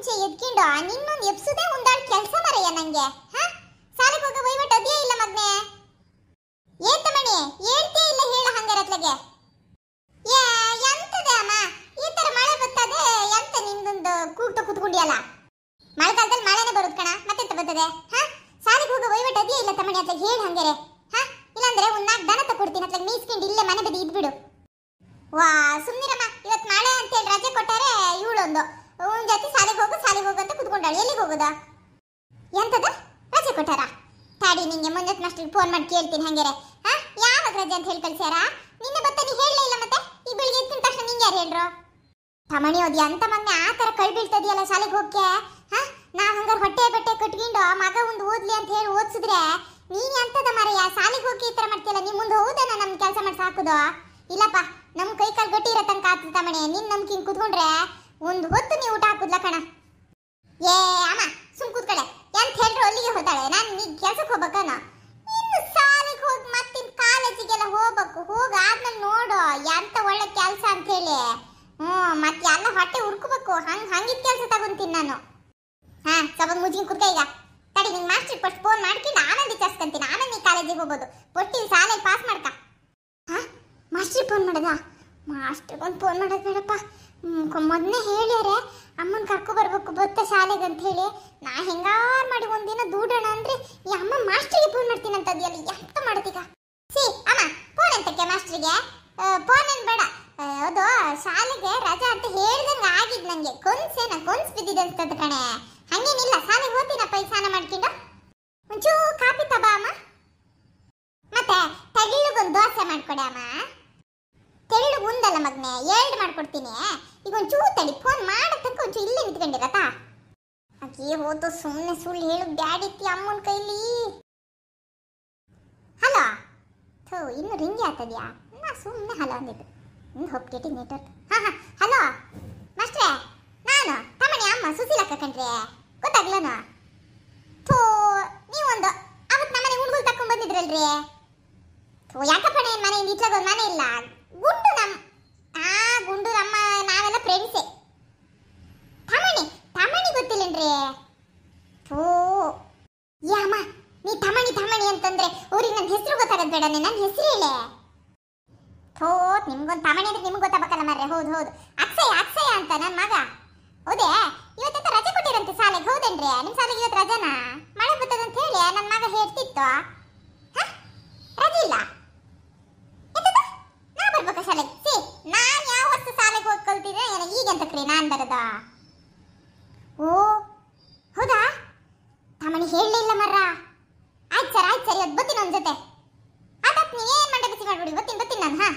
ಮುಂಚೆ ಎದ್ಕೊಂಡು ನಿನ್ನೊಂದು ಎಪ್ಸುದೇ ಒಂದಾಳ್ ಕೆಲಸ ಮರೆಯ ನಂಗೆ ಹಾ ಸಾಲಿಗೆ ಹೋಗೋ ವಹಿವಾಟು ಅದೇ ಇಲ್ಲ ಮಗ್ನೆ ಏನ್ ತಮ್ಮಣಿ ಹೇಳ್ತೇ ಇಲ್ಲ ಹೇಳ ಹಂಗಾರತ್ಲಗೆ ಎಂತದೆ ಅಮ್ಮ ಈ ಮಳೆ ಬರ್ತದೆ ಎಂತ ನಿಂದೊಂದು ಕೂಗ್ತಾ ಕೂತ್ಕೊಂಡಿಯಲ್ಲ ಮಳೆಗಾಲದಲ್ಲಿ ಮಳೆನೇ ಬರುತ್ತೆ ಕಣ ಮತ್ತೆ ಬರ್ತದೆ ಹಾ ಸಾಲಿಗೆ ಹೋಗೋ ವಹಿವಾಟು ಅದೇ ಇಲ್ಲ ತಮ್ಮಣಿ ಅತ್ಲಾಗ ಹೇಳ ಹಂಗಾರೆ ಹಾ ಇಲ್ಲಾಂದ್ರೆ ಒಂದ್ ನಾಲ್ಕು ದನ ತಗೊಡ್ತೀನಿ ಅತ್ಲಾಗ ಮೀಸ್ಕೊಂಡು ಇಲ್ಲೇ ಮನೆ ಬದಿ ಇದ್ಬಿಡು ವಾ ಸುಮ್ನಿರಮ್ಮ ಇವತ್ತು ಅಂತ ಹೇಳಿ ರಜೆ ಕೊಟ್ಟಾರೆ ಇವಳೊಂದು ಅವನ ಜೊತೆ ಶಾಲೆಗೆ ಹೋಗು ಶಾಲೆಗೆ ಹೋಗು ಅಂತ ಕುತ್ಕೊಂಡಾಳೆ ಎಲ್ಲಿಗೆ ಹೋಗೋದ ಎಂತದ ರಜೆ ಕೊಟ್ಟಾರ ತಾಡಿ ನಿಂಗೆ ಮುಂದತ್ ಮಾಸ್ಟರ್ ಫೋನ್ ಮಾಡಿ ಕೇಳ್ತೀನಿ ಹಂಗಾರೆ ಹಾ ಯಾವಾಗ ರಜೆ ಅಂತ ಹೇಳಿ ಕಳ್ಸ್ಯಾರ ನಿನ್ನೆ ಬತ್ತ ನೀ ಹೇಳಲೇ ಇಲ್ಲ ಮತ್ತೆ ಈ ಬೆಳಿಗ್ಗೆ ಎತ್ತಿನ ತಕ್ಷಣ ನಿಂಗೆ ಯಾರು ಹೇಳ್ರು ತಮಣಿ ಓದಿ ಅಂತ ಮೊನ್ನೆ ಆ ಥರ ಕೈ ಬೀಳ್ತದೆಯಲ್ಲ ಶಾಲೆಗೆ ಹೋಗಕ್ಕೆ ಹಾ ನಾ ಹಂಗಾರ ಹೊಟ್ಟೆ ಬಟ್ಟೆ ಕಟ್ಕೊಂಡು ಮಗ ಒಂದು ಓದ್ಲಿ ಅಂತ ಹೇಳಿ ಓದಿಸಿದ್ರೆ ನೀನು ಎಂತದ ಮರೆಯ ಶಾಲೆಗೆ ಹೋಗಿ ಈ ಥರ ಮಾಡ್ತೀಯಲ್ಲ ನೀ ಮುಂದೆ ಹೋದನ ನಮ್ಮ ಕೆಲಸ ಮಾಡಿ ಸಾಕುದು ಇಲ್ಲಪ್ಪ ನಮ್ಮ ಕೈ ಕಾಲು ಗಟ್ಟಿ ಇರೋ ತನಕ ಆಗ್ತದೆ ತಮಣೆ ನಿನ್ನ ನಮ್ಗೆ ಹಿಂಗೆ ಕುತ್ಕೊಂಡ್ರೆ ಒಂದು ಹೊತ್ತು ನೀವು ಊಟ ಹಾಕುದ್ಲ ಕಣ ಏ ಅಮ್ಮ ಸುಮ್ ಕೂತ್ಕಳೆ ಎಂತ ಹೇಳಿದ್ರು ಅಲ್ಲಿಗೆ ಹೋತಾಳೆ ನಾನು ನೀ ಕೆಲ್ಸಕ್ಕೆ ಹೋಗ್ಬೇಕನ ಇನ್ನು ಸಾಲಿಗೆ ಹೋಗಿ ಮತ್ತಿನ್ ಕಾಲೇಜಿಗೆಲ್ಲ ಹೋಗ್ಬೇಕು ಹೋಗ ಆದ್ಮೇಲೆ ನೋಡು ಎಂತ ಒಳ್ಳೆ ಕೆಲಸ ಅಂತ ಹೇಳಿ ಹ್ಞೂ ಮತ್ತೆ ಎಲ್ಲ ಹೊಟ್ಟೆ ಹುಡ್ಕೋಬೇಕು ಹಂಗೆ ಹಂಗಿದ್ ಕೆಲಸ ತಗೊಂತೀನಿ ನಾನು ಹಾ ಸಬಂದ್ ಮುಜಿಂಗ್ ಕೂತ್ಕ ಈಗ ತಡಿ ನಿಂಗೆ ಮಾಸ್ಟರ್ ಫಸ್ಟ್ ಫೋನ್ ಮಾಡ್ಕೊಂಡು ಆನಂದಿ ವಿಚಾರಿಸ್ಕೊಂತೀನಿ ಆನಂದಿ ಕಾಲೇಜಿಗೆ ಹೋಗ್ಬೋದು ಪಟ್ಟಿ ಸಾಲಲ್ಲಿ ಪಾಸ್ ಮಾಡ್ಕ ಹಾ ಮಾಸ್ಟ್ರಿಗೆ ಫೋನ್ ಮಾಡೋದಾ ಮಾಸ್ಟ್ರಿಗೆ ಫೋನ್ ಮಾಡೋದು ಬೇಡಪ್ಪ ಮೊದಲೇ ಹೇಳ್ಯಾರೆ ಅಮ್ಮನ ಕರ್ಕೊ ಬರ್ಬೇಕು ಬತ್ತ ಶಾಲೆಗೆ ಅಂತ ಹೇಳಿ ನಾ ಹೆಂಗಾರು ಮಾಡಿ ಒಂದಿನ ದೂಡೋಣ ಅಂದ್ರೆ ಈ ಅಮ್ಮ ಮಾಸ್ಟರ್ಗೆ ಫೋನ್ ಮಾಡ್ತೀನಂತ ಅದೆಯಲ್ಲ ಎಂತ ಮಾಡ್ತೀಗ ಸಿ ಅಮ್ಮ ಫೋನ್ ಕೇ ಮಾಸ್ಟ್ರಿಗೆ ಫೋನ್ ಏನ್ ಬೇಡ ಅದು ಶಾಲೆಗೆ ರಜಾ ಅಂತ ಹೇಳ್ದಂಗೆ ಆಗಿದ್ ನಂಗೆ ಕೊಂದ್ಸೇನ ಕೊಂದ್ಸ್ ಬಿದ್ದಿದೆ ಅಂತದ ಕಣೆ ಹಂಗೇನಿಲ್ಲ ಶಾಲೆಗೆ ಹೋಗ್ತೀನಪ್ಪ ಈ ಸ್ನಾನ ಮಾಡ್ಕೊಂಡು ಒಂಚೂರು ಕಾಪಿ ತಬಾ ಅಮ್ಮ ಮತ್ತೆ ತಗಿಳಿಗೊಂದು ದೋಸೆ ಮಾಡ್ಕೊಡ ಅಮ್ಮ ತೆರಳು ಉಂದಲ್ಲ ಮಗ್ನೆ ಎರಡು ಮಾಡ್ಕೊಡ್ತೀನಿ ಈಗ ಒಂಚೂರು ತಡಿ ಫೋನ್ ಮಾಡತಕ್ಕ ಒಂಚೂರು ಇಲ್ಲೇ ನಿಂತ್ಕೊಂಡಿರತ ಆಕೆ ಹೋದು ಸುಮ್ಮನೆ ಸುಳ್ಳು ಹೇಳು ಬ್ಯಾಡಿತ್ತಿ ಅಮ್ಮನ ಕೈಲಿ ಹಲೋ ಥೋ ಇನ್ನು ರಿಂಗ್ ಆಗ್ತದ್ಯಾ ನಾ ಸುಮ್ಮನೆ ಹಲೋ ಅಂದಿದ್ದು ಇನ್ನು ಹೋಗ್ತೇಟಿ ನೆಟ್ವರ್ಕ್ ಹಾಂ ಹಾಂ ಹಲೋ ಮಾಸ್ಟ್ರೆ ನಾನು ತಮ್ಮನಿ ಅಮ್ಮ ಸುಶೀಲಕ್ಕ ಕಣ್ರಿ ಗೊತ್ತಾಗ್ಲನ ಥೋ ನೀವೊಂದು ಅವತ್ತು ನಮ್ಮನೆ ಹುಡುಗರು ತಕೊಂಡ್ ಬಂದಿದ್ರಲ್ರಿ ಥೋ ಯಾಕಪ್ಪಣೆ ಏನು ಮನೆಯಿಂದ ಇಟ್ಲಾಗ ಮನೆ ಇಲ್ಲ ಗುಂಡು ನಮ್ಮ ಆ ಗುಂಡು ನಮ್ಮ ನಾವೆಲ್ಲ ಫ್ರೆಂಡ್ಸೇ ತಮಣಿ ತಮಣಿ ಗೊತ್ತಿಲ್ಲನ್ರಿ ಓ ಅಮ್ಮ ನೀ ತಮಣಿ ತಮಣಿ ಅಂತಂದ್ರೆ ಅವ್ರಿಗೆ ನನ್ನ ಹೆಸರು ಗೊತ್ತಾಗದ್ ಬೇಡ ನನ್ನ ಹೆಸರು ಹೇಳೆ ಹೋತ್ ನಿಮ್ಗೊಂದು ತಮಣಿ ಅಂದ್ರೆ ನಿಮ್ಗೆ ಗೊತ್ತಾಗಬೇಕಲ್ಲ ಮಾರ್ರೆ ಹೌದು ಹೌದು ಅಕ್ಷಯ ಅಕ್ಷಯ ಅಂತ ನನ್ನ ಮಗ ಹೌದೇ ಇವತ್ತೆಂತ ರಜೆ ಕೊಟ್ಟಿರಂತೆ ಶಾಲೆಗೆ ಹೌದೇನ್ರಿ ನಿಮ್ಮ ಶಾಲೆಗೆ ಇವತ್ತು ರಜನಾ ಮಳೆ ಬರ್ತದಂತ ಹೇಳಿ ನನ್ನ ಮಗ ಹೇಳ್ತಿತ್ತು ರಜೆ ಇಲ್ಲ ಬರ್ಬೇಕಾ ಶಾಲೆಗೆ ಸಿ ನಾನು ಯಾವ ಹೊತ್ತು ಶಾಲೆಗೆ ಹೋಗಿ ಕಲ್ತಿದ್ದೆ ಏನ ಈಗ ಅಂತಕ್ರಿ ನಾನು ಬರದ ಓ ಹೌದಾ ತಮಣಿ ಹೇಳಲಿಲ್ಲ ಮರ ಆಯ್ತು ಸರ್ ಆಯ್ತು ಸರಿ ಅದು ಬತ್ತೀನಿ ನನ್ನ ಜೊತೆ ಆತಪ್ಪ ನೀವೇನು ಮಂಡ ಬಿಸಿ ಮಾಡ್ಬಿಡಿ ಬತ್ತೀನಿ ಬತ್ತೀನಿ ನಾನು ಹಾಂ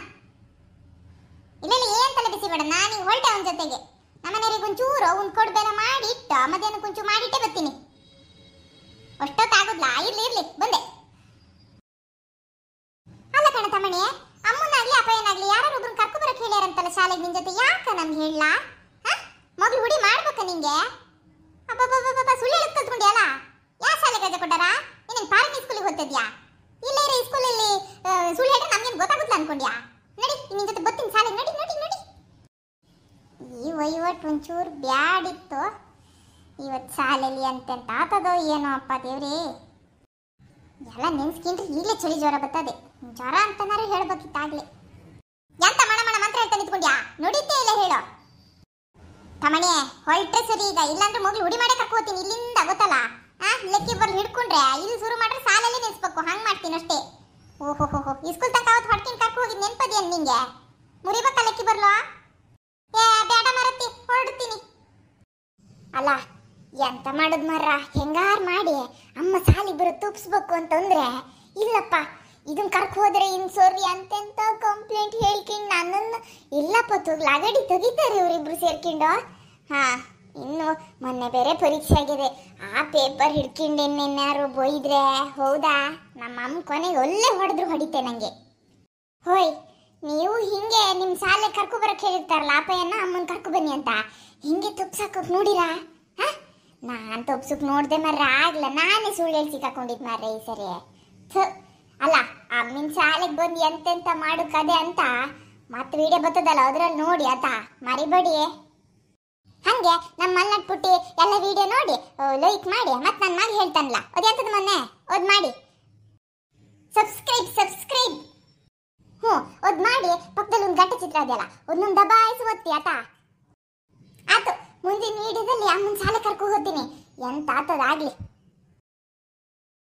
ಇಲ್ಲ ಇಲ್ಲ ಏನು ತಲೆ ಬಿಸಿ ಬೇಡ ನಾನು ಹೊರಟೆ ಅವನ ಜೊತೆಗೆ ನಮ್ಮನೆಯವ್ರಿಗೆ ಒಂಚೂರು ಅವ್ನು ಕೊಡ್ಬೇಡ ಮಾಡಿಟ್ಟ ಮಧ್ಯಾಹ್ನಕ್ಕೆ ಒಂಚೂರು ಮಾಡಿಟ್ಟೆ ಬರ್ತೀನಿ ಶಾಲೆಗೆ ನಿನ್ ಜೊತೆ ಯಾಕ ನನ್ಗೆ ಹೇಳ ಮೊದಲು ಹುಡಿ ಮಾಡ್ಬೇಕ ನಿಂಗೆ ಅಬ್ಬಬ್ಬಬ್ಬಬ್ಬ ಸುಳ್ಳು ಹೇಳಕ್ ಕಲ್ತ್ಕೊಂಡಿಯಲ್ಲ ಯಾವ ಶಾಲೆಗೆ ರಜೆ ಕೊಟ್ಟಾರ ನೀನು ಫಾರಿನ್ ಸ್ಕೂಲಿಗೆ ಹೋಗ್ತಿದ್ಯಾ ಇಲ್ಲೇ ಇರೋ ಸ್ಕೂಲಲ್ಲಿ ಸುಳ್ಳು ಹೇಳಿದ್ರೆ ನಮ್ಗೇನು ಗೊತ್ತಾಗುತ್ತಲ್ಲ ಅನ್ಕೊಂಡ್ಯಾ ನಡಿ ನಿನ್ ಜೊತೆ ಬರ್ತೀನಿ ಶಾಲೆಗೆ ನಡಿ ನಡಿ ನಡಿ ಈ ವಹಿವಾಟು ಒಂಚೂರು ಇತ್ತು ಇವತ್ ಶಾಲೆಯಲ್ಲಿ ಅಂತೆಂತ ಆತದೋ ಏನೋ ಅಪ್ಪ ದೇವ್ರಿ ಎಲ್ಲ ನೆನ್ಸ್ಕೊಂಡ್ರೆ ಈಗಲೇ ಚಳಿ ಜ್ವರ ಬರ್ತದೆ ಜ್ವರ ಅಂತನಾರು ಹೇಳ್ಬೇಕಿತ್ತಾಗ್ಲಿ ಎಂತ ಮಾಡ ಹೇಳ್ತಾ ನಿಂತ್ಕೊಂಡ್ಯಾ ನುಡಿತೇ ಇಲ್ಲ ಹೇಳು ತಮಣೆ ಹೊರಟ್ರೆ ಸರಿ ಈಗ ಇಲ್ಲಾಂದ್ರೆ ಮಗ್ಳು ಹುಡಿ ಮಾಡಕ್ಕೆ ಹಾಕೋತೀನಿ ಇಲ್ಲಿಂದ ಗೊತ್ತಲ್ಲ ಆ ಲೆಕ್ಕಿ ಬರ್ಲಿ ಹಿಡ್ಕೊಂಡ್ರೆ ಇಲ್ಲಿ ಶುರು ಮಾಡ್ರೆ ಸಾಲಲ್ಲಿ ನಿಲ್ಸ್ಬೇಕು ಹಂಗೆ ಮಾಡ್ತೀನಿ ಅಷ್ಟೇ ಓಹೋ ಹೋ ಹೋ ಇಸ್ಕೂಲ್ ತನಕ ಅವತ್ತು ಹೊಡ್ತೀನಿ ಕರ್ಕ ಹೋಗಿ ನೆನ್ಪದೇನು ನಿಂಗೆ ಮುರಿಬೇಕ ಲೆಕ್ಕಿ ಬರ್ಲೋ ಏ ಬೇಡ ಮರತಿ ಹೊರಡ್ತೀನಿ ಅಲ್ಲ ಎಂತ ಮಾಡೋದು ಮರ ಹೆಂಗಾರು ಮಾಡಿ ಅಮ್ಮ ಸಾಲಿ ಬರೋ ತೂಪ್ಸ್ಬೇಕು ಅಂತಂದ್ರೆ ಇಲ್ಲಪ್ಪ ಇದನ್ನ ಕರ್ಕ ಹೋದ್ರೆ ಇನ್ ಸೋರಿ ಅಂತೆಂತ ಕಂಪ್ಲೇಂಟ್ ಹೇಳ್ಕೊಂಡು ನನ್ನನ್ನು ಇಲ್ಲ ಪತ್ತೋಗಿ ಲಗಡಿ ತೆಗಿತಾರೆ ಇವರಿಬ್ರು ಸೇರ್ಕೊಂಡು ಹಾ ಇನ್ನು ಮೊನ್ನೆ ಬೇರೆ ಪರೀಕ್ಷೆ ಆಗಿದೆ ಆ ಪೇಪರ್ ಹಿಡ್ಕೊಂಡೆನ್ನೆನ್ನಾರು ಬೊಯ್ದ್ರೆ ಹೌದಾ ನಮ್ಮ ಅಮ್ಮ ಕೊನೆಗೆ ಒಳ್ಳೆ ಹೊಡೆದ್ರು ಹೊಡಿತೆ ನನಗೆ ಹೋಯ್ ನೀವು ಹಿಂಗೆ ನಿಮ್ಮ ಶಾಲೆ ಕರ್ಕೊ ಬರಕ್ಕೆ ಹೇಳಿರ್ತಾರಲ್ಲ ಆಪಯ್ಯನ ಅಮ್ಮನ ಕರ್ಕೊ ಬನ್ನಿ ಅಂತ ಹಿಂಗೆ ತಪ್ಸಾಕೋಕ್ ನೋಡಿರಾ ಹಾ ನಾನು ತಪ್ಸಕ್ ನೋಡಿದೆ ಮರ್ರ ಆಗ್ಲ ನಾನೇ ಸುಳ್ಳು ಹೇಳಿ ಸಿಕ್ಕಾಕೊಂಡಿದ್ ಮರ್ರೆ ಈ ಸರಿ ಅಲ್ಲ ಅಮ್ಮಿನ ಶಾಲೆಗೆ ಬಂದು ಎಂತೆಂತ ಮಾಡು ಕದೆ ಅಂತ ಮತ್ತೆ ವಿಡಿಯೋ ಬರ್ತದಲ್ಲ ಅದ್ರಲ್ಲಿ ನೋಡಿ ಆತಾ ಮರಿಬೇಡಿ ಹಂಗೆ ನಮ್ಮ ಮಲ್ನಟ್ ಪುಟ್ಟಿ ಎಲ್ಲ ವಿಡಿಯೋ ನೋಡಿ ಲೈಕ್ ಮಾಡಿ ಮತ್ತೆ ನನ್ನ ಮಗ ಹೇಳ್ತಾನಲ್ಲ ಅದೆಂತದ ಮೊನ್ನೆ ಅದ್ ಮಾಡಿ ಸಬ್ಸ್ಕ್ರೈಬ್ ಸಬ್ಸ್ಕ್ರೈಬ್ ಹ್ಞೂ ಅದ್ ಮಾಡಿ ಪಕ್ಕದಲ್ಲಿ ಒಂದು ಗಟ್ಟ ಚಿತ್ರ ಅದೆಯಲ್ಲ ಒಂದೊಂದು ದಬಾಯಿಸಿ ಒತ್ತಿ ಆತಾ ಆಯ್ತು ಮುಂದಿನ ವಿಡಿಯೋದಲ್ಲಿ ಅಮ್ಮನ ಶಾಲೆ ಕರ್ಕೊ ಹೋಗ್ತೀನಿ ಎಂತ ಆತದಾಗ್ಲಿ